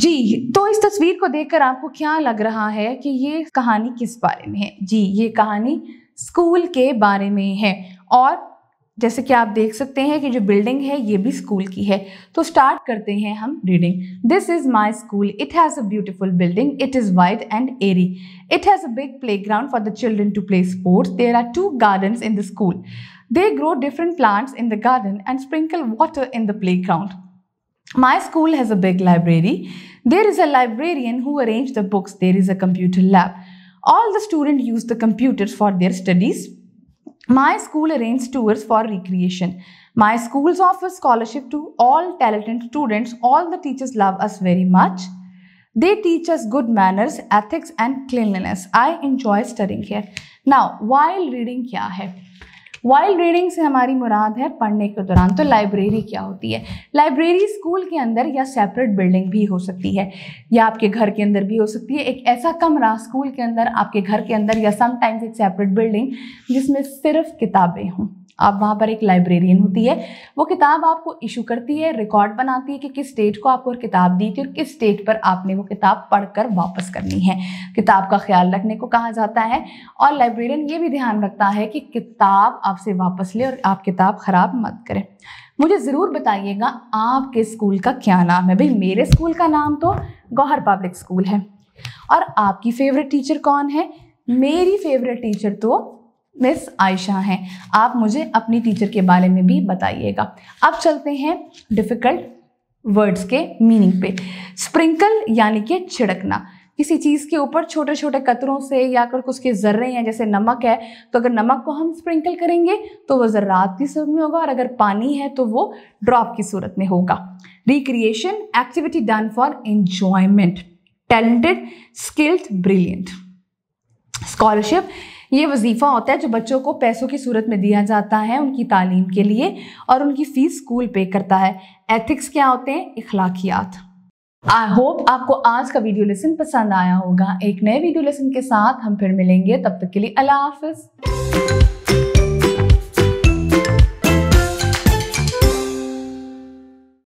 जी तो इस तस्वीर को देखकर आपको क्या लग रहा है कि ये कहानी किस बारे में है जी ये कहानी स्कूल के बारे में है और जैसे कि आप देख सकते हैं कि जो बिल्डिंग है ये भी स्कूल की है तो स्टार्ट करते हैं हम reading this is my school it has a beautiful building it is wide and airy it has a big playground for the children to play sports there are two gardens in the school they grow different plants in the garden and sprinkle water in the playground My school has a big library. There is a librarian who arranges the books. There is a computer lab. All the students use the computers for their studies. My school arranges tours for recreation. My schools offer scholarship to all talented students. All the teachers love us very much. They teach us good manners, ethics and cleanliness. I enjoy studying here. Now, while reading kya hai? While reading से हमारी मुराद है पढ़ने के दौरान तो library क्या होती है लाइब्रेरी स्कूल के अंदर या सेपरेट बिल्डिंग भी हो सकती है या आपके घर के अंदर भी हो सकती है एक ऐसा कमरा स्कूल के अंदर आपके घर के अंदर या समटाइम्स एक सेपरेट बिल्डिंग जिसमें सिर्फ किताबें हों आप वहाँ पर एक लाइब्रेरियन होती है वो किताब आपको इशू करती है रिकॉर्ड बनाती है कि किस डेट को आपको किताब दी थी और किस डेट पर आपने वो किताब पढ़कर वापस करनी है किताब का ख्याल रखने को कहा जाता है और लाइब्रेरियन ये भी ध्यान रखता है कि किताब आपसे वापस ले और आप किताब ख़राब मत करें मुझे ज़रूर बताइएगा आपके स्कूल का क्या नाम है भाई मेरे स्कूल का नाम तो गौहर पब्लिक स्कूल है और आपकी फेवरेट टीचर कौन है मेरी फेवरेट टीचर तो मिस आयशा हैं आप मुझे अपनी टीचर के बारे में भी बताइएगा अब चलते हैं डिफ़िकल्ट वर्ड्स के मीनिंग पे स्प्रिंकल यानी कि छिड़कना किसी चीज़ के ऊपर छोटे छोटे कतरों से या अगर उसके ज़र्रे हैं जैसे नमक है तो अगर नमक को हम स्प्रिंकल करेंगे तो वह ज़र्रात की सूरत में होगा और अगर पानी है तो वो ड्रॉप की सूरत में होगा recreation activity done for enjoyment talented skilled brilliant scholarship ये वजीफ़ा होता है जो बच्चों को पैसों की सूरत में दिया जाता है उनकी तालीम के लिए और उनकी फ़ीस स्कूल पे करता है एथिक्स क्या होते हैं इखलाकियात आई होप आपको आज का वीडियो लेसन पसंद आया होगा एक नए वीडियो लेसन के साथ हम फिर मिलेंगे तब तक के लिए अल्लाह हाफिज़